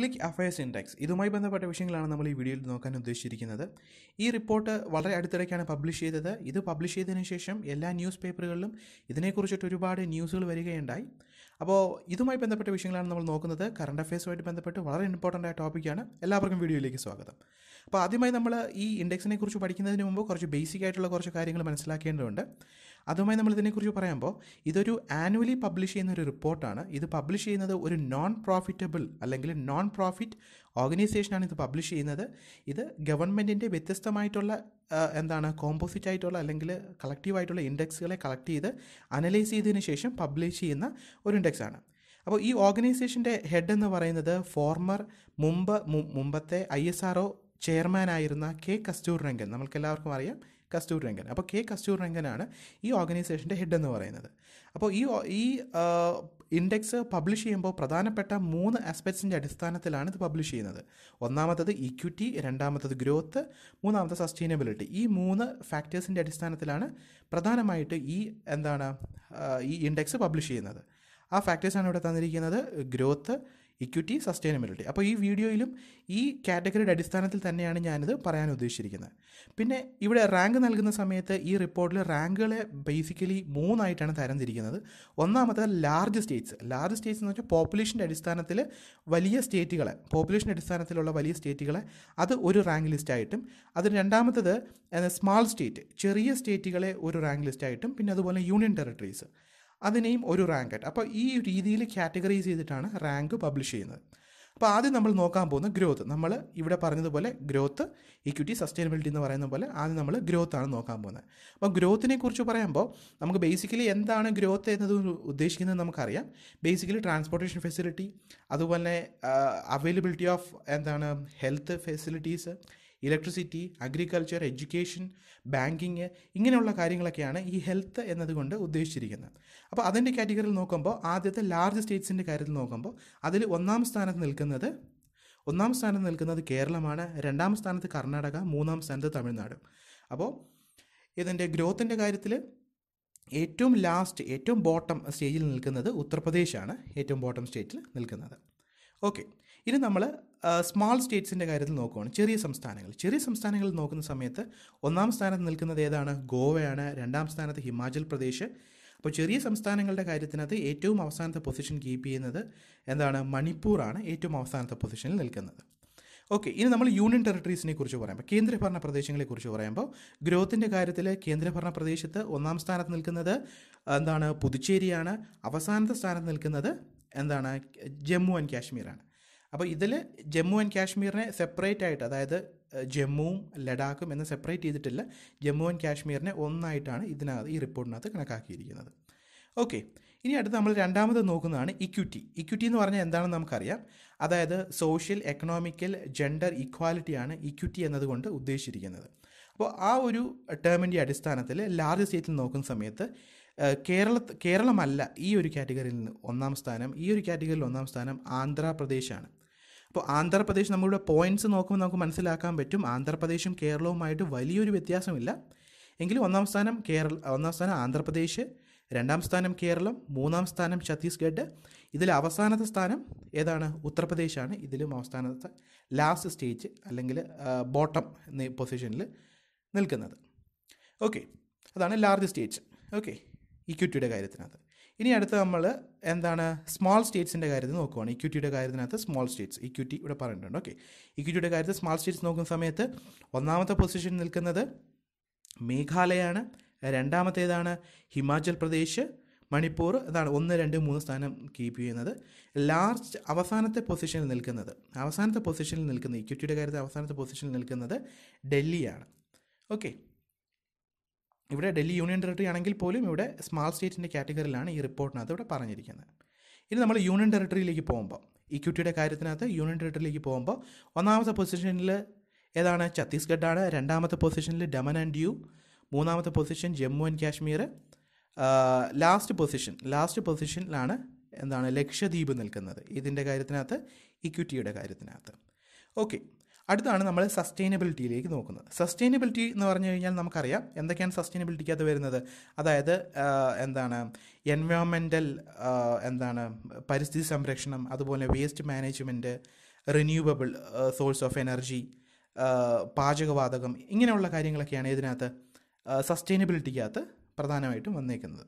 public affairs index ഇതുമായി ബന്ധപ്പെട്ട വിഷയങ്ങളാണ് നമ്മൾ ഈ വീഡിയോയിൽ നോക്കാൻ ഉദ്ദേശിച്ചിരിക്കുന്നത് ഈ റിപ്പോർട്ട് വളരെ അടുത്തിടയ്ക്കാണ് പബ്ലിഷ് ചെയ്തത് ഇത് പബ്ലിഷ് ചെയ്തതിനു ശേഷം എല്ലാ ന്യൂസ് പേപ്പറുകളിലും ഇതിനെക്കുറിച്ചിട്ട് ഒരുപാട് ന്യൂസുകൾ വരികയുണ്ടായി അപ്പോൾ ഇതുമായി ബന്ധപ്പെട്ട വിഷയങ്ങളാണ് നമ്മൾ നോക്കുന്നത് കറണ്ട് അഫയേഴ്സുമായിട്ട് ബന്ധപ്പെട്ട് വളരെ ഇമ്പോർട്ടൻ്റ് ആയ ടോപ്പിക്കാണ് എല്ലാവർക്കും വീഡിയോയിലേക്ക് സ്വാഗതം അപ്പോൾ ആദ്യമായി നമ്മൾ ഈ ഇൻഡെക്സിനെ കുറിച്ച് പഠിക്കുന്നതിന് മുമ്പ് കുറച്ച് ബേസിക് ആയിട്ടുള്ള കുറച്ച് കാര്യങ്ങൾ മനസ്സിലാക്കേണ്ടതുണ്ട് അതുമായി നമ്മൾ ഇതിനെക്കുറിച്ച് പറയുമ്പോൾ ഇതൊരു ആനുവലി പബ്ലിഷ് ചെയ്യുന്ന ഒരു റിപ്പോർട്ടാണ് ഇത് പബ്ലിഷ് ചെയ്യുന്നത് ഒരു നോൺ പ്രോഫിറ്റബിൾ അല്ലെങ്കിൽ നോൺ പ്രോഫിറ്റ് ഓർഗനൈസേഷനാണ് ഇത് പബ്ലിഷ് ചെയ്യുന്നത് ഇത് ഗവൺമെൻറ്റിൻ്റെ വ്യത്യസ്തമായിട്ടുള്ള എന്താണ് കോമ്പോസിറ്റ് ആയിട്ടുള്ള അല്ലെങ്കിൽ കളക്റ്റീവായിട്ടുള്ള ഇൻഡെക്സുകളെ കളക്ട് ചെയ്ത് അനലൈസ് ചെയ്തതിന് ശേഷം പബ്ലിഷ് ചെയ്യുന്ന ഒരു ഇൻഡെക്സാണ് അപ്പോൾ ഈ ഓർഗനൈസേഷൻ്റെ ഹെഡ് എന്ന് പറയുന്നത് ഫോർമർ മുമ്പ് മുമ്പത്തെ ഐ എസ് ആർ ഒ ചെയർമാനായിരുന്ന കെ കസ്തൂർ രംഗൻ എല്ലാവർക്കും അറിയാം കസ്തൂർ രംഗൻ അപ്പോൾ കെ കസ്തൂർ രംഗനാണ് ഈ ഓർഗനൈസേഷൻ്റെ ഹെഡ് എന്ന് പറയുന്നത് അപ്പോൾ ഈ ഈ ഇൻഡെക്സ് പബ്ലിഷ് ചെയ്യുമ്പോൾ പ്രധാനപ്പെട്ട മൂന്ന് ആസ്പെക്ട്സിൻ്റെ അടിസ്ഥാനത്തിലാണ് ഇത് പബ്ലിഷ് ചെയ്യുന്നത് ഒന്നാമത്തത് ഇക്വിറ്റി രണ്ടാമത്തത് ഗ്രോത്ത് മൂന്നാമത്തെ സസ്റ്റൈനബിലിറ്റി ഈ മൂന്ന് ഫാക്ടേഴ്സിൻ്റെ അടിസ്ഥാനത്തിലാണ് പ്രധാനമായിട്ട് ഈ എന്താണ് ഈ ഇൻഡെക്സ് പബ്ലിഷ് ചെയ്യുന്നത് ആ ഫാക്ടേഴ്സാണ് ഇവിടെ തന്നിരിക്കുന്നത് ഗ്രോത്ത് ഇക്വിറ്റി സസ്റ്റൈനബിലിറ്റി അപ്പോൾ ഈ വീഡിയോയിലും ഈ കാറ്റഗറിയുടെ അടിസ്ഥാനത്തിൽ തന്നെയാണ് ഞാനിത് പറയാൻ ഉദ്ദേശിച്ചിരിക്കുന്നത് പിന്നെ ഇവിടെ റാങ്ക് നൽകുന്ന സമയത്ത് ഈ റിപ്പോർട്ടിൽ റാങ്കുകളെ ബേസിക്കലി മൂന്നായിട്ടാണ് തരംതിരിക്കുന്നത് ഒന്നാമത്തെ ലാർജ് സ്റ്റേറ്റ്സ് ലാർജ് സ്റ്റേറ്റ്സ് എന്ന് വെച്ചാൽ പോപ്പുലേഷൻ്റെ അടിസ്ഥാനത്തിൽ വലിയ സ്റ്റേറ്റുകളെ പോപ്പുലേഷൻ്റെ അടിസ്ഥാനത്തിലുള്ള വലിയ സ്റ്റേറ്റുകളെ അത് ഒരു റാങ്ക് ലിസ്റ്റ് ആയിട്ടും അത് രണ്ടാമത്തത് സ്മാൾ സ്റ്റേറ്റ് ചെറിയ സ്റ്റേറ്റുകളെ ഒരു റാങ്ക് ലിസ്റ്റ് ആയിട്ടും പിന്നെ അതുപോലെ യൂണിയൻ ടെറിട്ടറീസ് അതിനെയും ഒരു റാങ്ക് ആയിട്ട് അപ്പോൾ ഈ രീതിയിൽ കാറ്റഗറൈസ് ചെയ്തിട്ടാണ് റാങ്ക് പബ്ലിഷ് ചെയ്യുന്നത് അപ്പോൾ ആദ്യം നമ്മൾ നോക്കാൻ പോകുന്ന ഗ്രോത്ത് നമ്മൾ ഇവിടെ പറഞ്ഞതുപോലെ ഗ്രോത്ത് ഇക്വിറ്റി സസ്റ്റൈനബിലിറ്റി എന്ന് പറയുന്ന പോലെ ആദ്യം നമ്മൾ ഗ്രോത്ത് ആണ് നോക്കാൻ പോകുന്നത് അപ്പോൾ ഗ്രോത്തിനെ കുറിച്ച് പറയുമ്പോൾ നമുക്ക് ബേസിക്കലി എന്താണ് ഗ്രോത്ത് എന്നത് ഉദ്ദേശിക്കുന്നത് നമുക്കറിയാം ബേസിക്കലി ട്രാൻസ്പോർട്ടേഷൻ ഫെസിലിറ്റി അതുപോലെ അവൈലബിലിറ്റി ഓഫ് എന്താണ് health facilities electricity agriculture education banking ഇങ്ങനെയുള്ള കാര്യങ്ങളൊക്കെയാണ് ഈ ഹെൽത്ത് എന്നതുകൊണ്ട് ഉദ്ദേശിച്ചിരിക്കുന്നത് അപ്പോൾ അതിൻ്റെ കാറ്റഗറിയിൽ നോക്കുമ്പോൾ ആദ്യത്തെ ലാർജ് സ്റ്റേറ്റ്സിൻ്റെ കാര്യത്തിൽ നോക്കുമ്പോൾ അതിൽ ഒന്നാം സ്ഥാനത്ത് നിൽക്കുന്നത് ഒന്നാം സ്ഥാനത്ത് നിൽക്കുന്നത് കേരളമാണ് രണ്ടാം സ്ഥാനത്ത് കർണാടക മൂന്നാം സ്ഥാനത്ത് തമിഴ്നാട് അപ്പോൾ ഇതിൻ്റെ ഗ്രോത്തിൻ്റെ കാര്യത്തിൽ ഏറ്റവും ലാസ്റ്റ് ഏറ്റവും ബോട്ടം സ്റ്റേജിൽ നിൽക്കുന്നത് ഉത്തർപ്രദേശാണ് ഏറ്റവും ബോട്ടം സ്റ്റേറ്റിൽ നിൽക്കുന്നത് ഓക്കെ ഇനി നമ്മൾ സ്മാൾ സ്റ്റേറ്റ്സിൻ്റെ കാര്യത്തിൽ നോക്കുകയാണ് ചെറിയ സംസ്ഥാനങ്ങൾ ചെറിയ സംസ്ഥാനങ്ങൾ നോക്കുന്ന സമയത്ത് ഒന്നാം സ്ഥാനത്ത് നിൽക്കുന്നത് ഏതാണ് ഗോവയാണ് രണ്ടാം സ്ഥാനത്ത് ഹിമാചൽ പ്രദേശ് അപ്പോൾ ചെറിയ സംസ്ഥാനങ്ങളുടെ കാര്യത്തിനകത്ത് ഏറ്റവും അവസാനത്തെ പൊസിഷൻ കീപ്പ് ചെയ്യുന്നത് എന്താണ് മണിപ്പൂറാണ് ഏറ്റവും അവസാനത്തെ പൊസിഷനിൽ നിൽക്കുന്നത് ഓക്കെ ഇനി നമ്മൾ യൂണിയൻ ടെറിട്ടറീസിനെ കുറിച്ച് പറയുമ്പോൾ കേന്ദ്രഭരണ പ്രദേശങ്ങളെക്കുറിച്ച് പറയുമ്പോൾ ഗ്രോത്തിൻ്റെ കാര്യത്തിൽ കേന്ദ്രഭരണ പ്രദേശത്ത് ഒന്നാം സ്ഥാനത്ത് നിൽക്കുന്നത് എന്താണ് പുതുച്ചേരിയാണ് അവസാനത്തെ സ്ഥാനത്ത് നിൽക്കുന്നത് എന്താണ് ജമ്മു ആൻഡ് കാശ്മീരാണ് അപ്പോൾ ഇതിൽ ജമ്മു ആൻഡ് കാശ്മീരിനെ സെപ്പറേറ്റ് ആയിട്ട് അതായത് ജമ്മുവും ലഡാക്കും എന്ന് സെപ്പറേറ്റ് ചെയ്തിട്ടില്ല ജമ്മു ആൻഡ് കാശ്മീരിനെ ഒന്നായിട്ടാണ് ഇതിനകത്ത് ഈ റിപ്പോർട്ടിനകത്ത് കണക്കാക്കിയിരിക്കുന്നത് ഓക്കെ ഇനി അടുത്ത് നമ്മൾ രണ്ടാമത് നോക്കുന്നതാണ് ഇക്വിറ്റി ഇക്വിറ്റി എന്ന് പറഞ്ഞാൽ എന്താണെന്ന് നമുക്കറിയാം അതായത് സോഷ്യൽ എക്കണോമിക്കൽ ജെൻഡർ ഇക്വാലിറ്റിയാണ് ഇക്വിറ്റി എന്നതുകൊണ്ട് ഉദ്ദേശിച്ചിരിക്കുന്നത് അപ്പോൾ ആ ഒരു ടേമിൻ്റെ അടിസ്ഥാനത്തിൽ ലാർജ് സ്റ്റേറ്റിൽ നോക്കുന്ന സമയത്ത് കേരള കേരളമല്ല ഈ ഒരു കാറ്റഗറിയിൽ നിന്ന് ഒന്നാം സ്ഥാനം ഈ ഒരു കാറ്റഗറിയിൽ ഒന്നാം സ്ഥാനം ആന്ധ്രാപ്രദേശാണ് അപ്പോൾ ആന്ധ്രാപ്രദേശ് നമ്മളുടെ പോയിന്റ്സ് നോക്കുമ്പോൾ നമുക്ക് മനസ്സിലാക്കാൻ പറ്റും ആന്ധ്രാപ്രദേശും കേരളവുമായിട്ട് വലിയൊരു വ്യത്യാസമില്ല എങ്കിലും ഒന്നാം സ്ഥാനം കേരള ഒന്നാം സ്ഥാനം ആന്ധ്രാപ്രദേശ് രണ്ടാം സ്ഥാനം കേരളം മൂന്നാം സ്ഥാനം ഛത്തീസ്ഗഡ് ഇതിൽ അവസാനത്തെ സ്ഥാനം ഏതാണ് ഉത്തർപ്രദേശാണ് ഇതിലും അവസാനത്തെ ലാസ്റ്റ് സ്റ്റേജ് അല്ലെങ്കിൽ ബോട്ടം എന്ന പൊസിഷനിൽ നിൽക്കുന്നത് ഓക്കെ അതാണ് ലാർജ് സ്റ്റേജ് ഓക്കെ ഇക്വിറ്റിയുടെ കാര്യത്തിനകത്ത് ഇനി അടുത്ത നമ്മൾ എന്താണ് സ്മോൾ സ്റ്റേറ്റ്സിൻ്റെ കാര്യത്തിൽ നോക്കുവാണ് ഇക്വിറ്റിയുടെ e കാര്യത്തിനകത്ത് സ്മോൾ സ്റ്റേറ്റ്സ് ഇക്വിറ്റി ഇവിടെ പറഞ്ഞിട്ടുണ്ട് ഓക്കെ ഇക്വിറ്റിയുടെ e കാര്യത്തിൽ സ്മോൾ സ്റ്റേറ്റ്സ് നോക്കുന്ന സമയത്ത് ഒന്നാമത്തെ പൊസിഷൻ നിൽക്കുന്നത് മേഘാലയാണ് രണ്ടാമത്തേതാണ് ഹിമാചൽ പ്രദേശ് മണിപ്പൂർ അതാണ് ഒന്ന് രണ്ട് മൂന്ന് സ്ഥാനം കീപ്പ് ചെയ്യുന്നത് ലാർജ് അവസാനത്തെ പൊസിഷനിൽ നിൽക്കുന്നത് അവസാനത്തെ പൊസിഷനിൽ നിൽക്കുന്ന ഇക്വിറ്റിയുടെ e കാര്യത്തിൽ അവസാനത്തെ പൊസിഷനിൽ നിൽക്കുന്നത് ഡൽഹിയാണ് ഓക്കെ ഇവിടെ ഡൽഹി യൂണിയൻ ടെറിട്ടറി ആണെങ്കിൽ പോലും ഇവിടെ സ്മാൾ സ്റ്റേറ്റിൻ്റെ കാറ്റഗറിയിലാണ് ഈ റിപ്പോർട്ടിനകത്ത് ഇവിടെ പറഞ്ഞിരിക്കുന്നത് ഇനി നമ്മൾ യൂണിയൻ ടെറിട്ടറിയിലേക്ക് പോകുമ്പോൾ ഇക്വിറ്റിയുടെ കാര്യത്തിനകത്ത് യൂണിയൻ ടെറിട്ടറിയിലേക്ക് പോകുമ്പോൾ ഒന്നാമത്തെ പൊസിഷനിൽ ഏതാണ് ഛത്തീസ്ഗഡാണ് രണ്ടാമത്തെ പൊസിഷനിൽ ഡമൻ ആൻഡ് ഡ്യൂ മൂന്നാമത്തെ position Jammu and Kashmir last position last പൊസിഷനിലാണ് എന്താണ് ലക്ഷദ്വീപ് നിൽക്കുന്നത് ഇതിൻ്റെ കാര്യത്തിനകത്ത് ഇക്വിറ്റിയുടെ കാര്യത്തിനകത്ത് ഓക്കെ അടുത്താണ് നമ്മൾ സസ്റ്റൈനബിലിറ്റിയിലേക്ക് നോക്കുന്നത് സസ്റ്റൈനബിലിറ്റി എന്ന് പറഞ്ഞു കഴിഞ്ഞാൽ നമുക്കറിയാം എന്തൊക്കെയാണ് സസ്റ്റൈനബിലിറ്റിക്കകത്ത് വരുന്നത് അതായത് എന്താണ് എൻവയോൺമെൻ്റൽ എന്താണ് പരിസ്ഥിതി സംരക്ഷണം അതുപോലെ waste management renewable source of energy പാചകവാതകം ഇങ്ങനെയുള്ള കാര്യങ്ങളൊക്കെയാണ് ഇതിനകത്ത് സസ്റ്റൈനബിലിറ്റിക്കകത്ത് പ്രധാനമായിട്ടും വന്നേക്കുന്നത്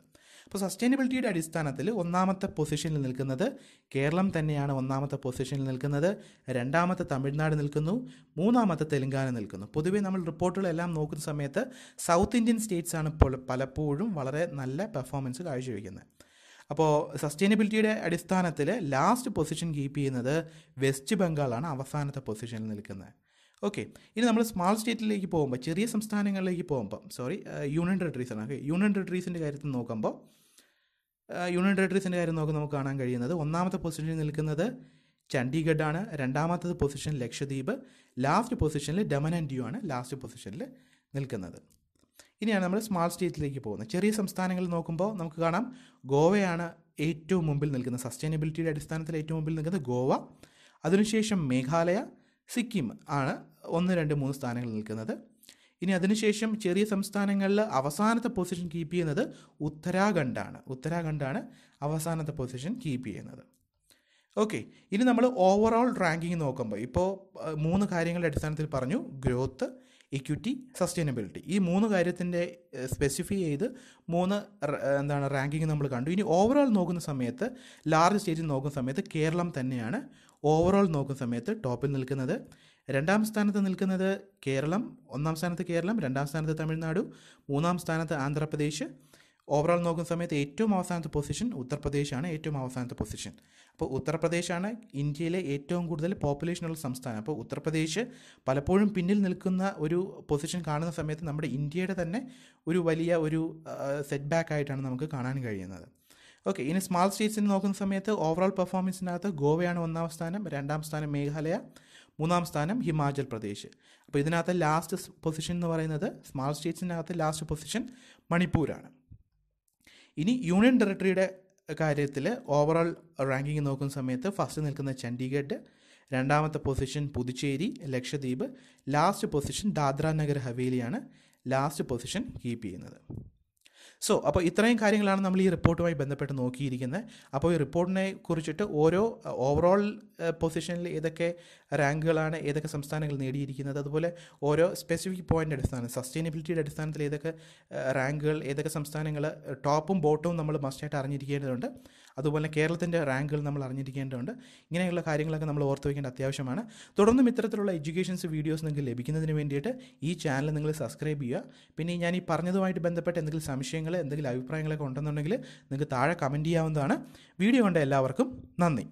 അപ്പോൾ സസ്റ്റൈനബിലിറ്റിയുടെ അടിസ്ഥാനത്തിൽ ഒന്നാമത്തെ പൊസിഷനിൽ നിൽക്കുന്നത് കേരളം തന്നെയാണ് ഒന്നാമത്തെ പൊസിഷനിൽ നിൽക്കുന്നത് രണ്ടാമത്തെ തമിഴ്നാട് നിൽക്കുന്നു മൂന്നാമത്തെ തെലങ്കാന നിൽക്കുന്നു പൊതുവേ നമ്മൾ റിപ്പോർട്ടുകളെല്ലാം നോക്കുന്ന സമയത്ത് സൗത്ത് ഇന്ത്യൻ സ്റ്റേറ്റ്സ് ആണ് പലപ്പോഴും വളരെ നല്ല പെർഫോമൻസ് കാഴ്ചവെക്കുന്നത് അപ്പോൾ സസ്റ്റൈനബിലിറ്റിയുടെ അടിസ്ഥാനത്തിൽ ലാസ്റ്റ് പൊസിഷൻ കീപ്പ് ചെയ്യുന്നത് വെസ്റ്റ് ബംഗാളാണ് അവസാനത്തെ പൊസിഷനിൽ നിൽക്കുന്നത് ഓക്കെ ഇനി നമ്മൾ സ്മാൾ സ്റ്റേറ്റിലേക്ക് പോകുമ്പോൾ ചെറിയ സംസ്ഥാനങ്ങളിലേക്ക് പോകുമ്പോൾ സോറി യൂണിയൻ ടെറിട്ടറീസാണ് ഓക്കെ യൂണിയൻ ടെറിട്ടറീസിൻ്റെ കാര്യത്തിൽ നോക്കുമ്പോൾ യൂണിയൻ ടെറിട്ടറീസിൻ്റെ കാര്യം നോക്കി നമുക്ക് കാണാൻ കഴിയുന്നത് ഒന്നാമത്തെ പൊസിഷനിൽ നിൽക്കുന്നത് ചണ്ഡീഗഡ് ആണ് രണ്ടാമത്തത് പൊസിഷൻ ലക്ഷദ്വീപ് ലാസ്റ്റ് പൊസിഷനിൽ ഡമൻ ആൻഡ് ഡ്യൂ ആണ് ലാസ്റ്റ് പൊസിഷനിൽ നിൽക്കുന്നത് ഇനിയാണ് നമ്മൾ സ്മാൾ സ്റ്റേറ്റിലേക്ക് പോകുന്നത് ചെറിയ സംസ്ഥാനങ്ങൾ നോക്കുമ്പോൾ നമുക്ക് കാണാം ഗോവയാണ് ഏറ്റവും മുമ്പിൽ നിൽക്കുന്നത് സസ്റ്റൈനബിലിറ്റിയുടെ അടിസ്ഥാനത്തിൽ ഏറ്റവും മുമ്പിൽ നിൽക്കുന്നത് ഗോവ അതിനുശേഷം മേഘാലയ സിക്കിം ആണ് ഒന്ന് രണ്ട് മൂന്ന് സ്ഥാനങ്ങളിൽ നിൽക്കുന്നത് ഇനി അതിനുശേഷം ചെറിയ സംസ്ഥാനങ്ങളിൽ അവസാനത്തെ പൊസിഷൻ കീപ്പ് ചെയ്യുന്നത് ഉത്തരാഖണ്ഡാണ് ഉത്തരാഖണ്ഡാണ് അവസാനത്തെ പൊസിഷൻ കീപ്പ് ചെയ്യുന്നത് ഓക്കെ ഇനി നമ്മൾ ഓവറോൾ റാങ്കിങ് നോക്കുമ്പോൾ ഇപ്പോൾ മൂന്ന് കാര്യങ്ങളുടെ അടിസ്ഥാനത്തിൽ പറഞ്ഞു ഗ്രോത്ത് ഇക്വിറ്റി സസ്റ്റൈനബിലിറ്റി ഈ മൂന്ന് കാര്യത്തിൻ്റെ സ്പെസിഫൈ ചെയ്ത് മൂന്ന് എന്താണ് റാങ്കിങ് നമ്മൾ കണ്ടു ഇനി ഓവറോൾ നോക്കുന്ന സമയത്ത് ലാർജ് സ്റ്റേറ്റിൽ നോക്കുന്ന സമയത്ത് കേരളം തന്നെയാണ് ഓവറോൾ നോക്കുന്ന സമയത്ത് ടോപ്പിൽ നിൽക്കുന്നത് രണ്ടാം സ്ഥാനത്ത് നിൽക്കുന്നത് കേരളം ഒന്നാം സ്ഥാനത്ത് കേരളം രണ്ടാം സ്ഥാനത്ത് തമിഴ്നാടു മൂന്നാം സ്ഥാനത്ത് ആന്ധ്രാപ്രദേശ് ഓവറോൾ നോക്കുന്ന സമയത്ത് ഏറ്റവും അവസാനത്തെ പൊസിഷൻ ഉത്തർപ്രദേശാണ് ഏറ്റവും അവസാനത്തെ പൊസിഷൻ അപ്പോൾ ഉത്തർപ്രദേശാണ് ഇന്ത്യയിലെ ഏറ്റവും കൂടുതൽ പോപ്പുലേഷനുള്ള സംസ്ഥാനം അപ്പോൾ ഉത്തർപ്രദേശ് പലപ്പോഴും പിന്നിൽ നിൽക്കുന്ന ഒരു പൊസിഷൻ കാണുന്ന സമയത്ത് നമ്മുടെ ഇന്ത്യയുടെ തന്നെ ഒരു വലിയ ഒരു സെറ്റ് ബാക്ക് ആയിട്ടാണ് നമുക്ക് കാണാൻ കഴിയുന്നത് ഓക്കെ ഇനി സ്മാൾ സ്റ്റേറ്റ്സിന് നോക്കുന്ന സമയത്ത് ഓവറോൾ പെർഫോമൻസിനകത്ത് ഗോവയാണ് ഒന്നാം സ്ഥാനം രണ്ടാം സ്ഥാനം മേഘാലയ മൂന്നാം സ്ഥാനം ഹിമാചൽ പ്രദേശ് അപ്പോൾ ഇതിനകത്ത് ലാസ്റ്റ് പൊസിഷൻ എന്ന് പറയുന്നത് സ്മാൾ സ്റ്റേറ്റ്സിനകത്ത് ലാസ്റ്റ് പൊസിഷൻ മണിപ്പൂരാണ് ഇനി യൂണിയൻ ടെറിട്ടറിയുടെ കാര്യത്തിൽ ഓവറോൾ റാങ്കിങ് നോക്കുന്ന സമയത്ത് ഫസ്റ്റ് നിൽക്കുന്ന ചണ്ഡീഗഡ് രണ്ടാമത്തെ position Puducherry Lakshadweep last position Dadra Nagar ഹവേലിയാണ് ലാസ്റ്റ് പൊസിഷൻ കീപ്പ് ചെയ്യുന്നത് സോ അപ്പോൾ ഇത്രയും കാര്യങ്ങളാണ് നമ്മൾ ഈ റിപ്പോർട്ടുമായി ബന്ധപ്പെട്ട് നോക്കിയിരിക്കുന്നത് അപ്പോൾ ഈ റിപ്പോർട്ടിനെ കുറിച്ചിട്ട് ഓരോ ഓവറോൾ പൊസിഷനിൽ ഏതൊക്കെ റാങ്കുകളാണ് ഏതൊക്കെ സംസ്ഥാനങ്ങൾ നേടിയിരിക്കുന്നത് അതുപോലെ ഓരോ സ്പെസിഫിക് പോയിൻ്റ് അടിസ്ഥാനം സസ്റ്റൈനബിലിറ്റിയുടെ അടിസ്ഥാനത്തിൽ ഏതൊക്കെ റാങ്കുകൾ ഏതൊക്കെ സംസ്ഥാനങ്ങൾ ടോപ്പും ബോട്ടവും നമ്മൾ മസ്റ്റായിട്ട് അറിഞ്ഞിരിക്കേണ്ടതുണ്ട് അതുപോലെ കേരളത്തിൻ്റെ റാങ്കുകൾ നമ്മൾ അറിഞ്ഞിരിക്കേണ്ടതുണ്ട് ഇങ്ങനെയുള്ള കാര്യങ്ങളൊക്കെ നമ്മൾ ഓർത്ത് വയ്ക്കേണ്ട അത്യാവശ്യമാണ് തുടർന്നും ഇത്തരത്തിലുള്ള എഡ്യൂക്കേഷൻസ് വീഡിയോസ് നിങ്ങൾക്ക് ലഭിക്കുന്നതിന് വേണ്ടിയിട്ട് ഈ ചാനൽ നിങ്ങൾ സബ്സ്ക്രൈബ് ചെയ്യുക പിന്നെ ഞാൻ ഈ പറഞ്ഞതുമായിട്ട് ബന്ധപ്പെട്ട് എന്തെങ്കിലും സംശയങ്ങൾ എന്തെങ്കിലും അഭിപ്രായങ്ങളൊക്കെ ഉണ്ടെന്നുണ്ടെങ്കിൽ നിങ്ങൾക്ക് താഴെ കമൻറ്റ് ചെയ്യാവുന്നതാണ് വീഡിയോ കണ്ട എല്ലാവർക്കും നന്ദി